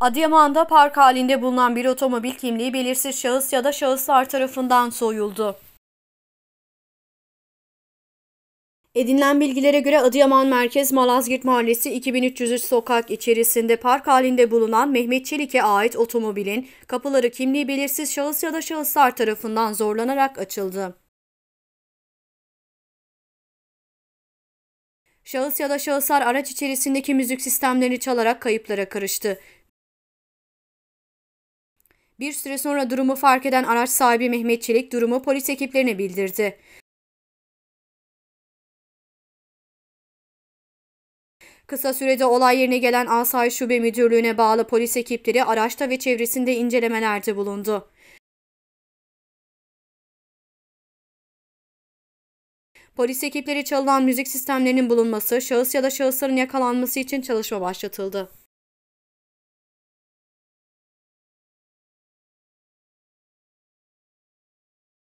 Adıyaman'da park halinde bulunan bir otomobil kimliği belirsiz şahıs ya da şahıslar tarafından soyuldu. Edinilen bilgilere göre Adıyaman Merkez Malazgirt Mahallesi 2303 sokak içerisinde park halinde bulunan Mehmet Çelik'e ait otomobilin kapıları kimliği belirsiz şahıs ya da şahıslar tarafından zorlanarak açıldı. Şahıs ya da şahıslar araç içerisindeki müzik sistemlerini çalarak kayıplara karıştı. Bir süre sonra durumu fark eden araç sahibi Mehmet Çelik durumu polis ekiplerine bildirdi. Kısa sürede olay yerine gelen Asayiş Şube Müdürlüğü'ne bağlı polis ekipleri araçta ve çevresinde incelemelerde bulundu. Polis ekipleri çalınan müzik sistemlerinin bulunması, şahıs ya da şahısların yakalanması için çalışma başlatıldı.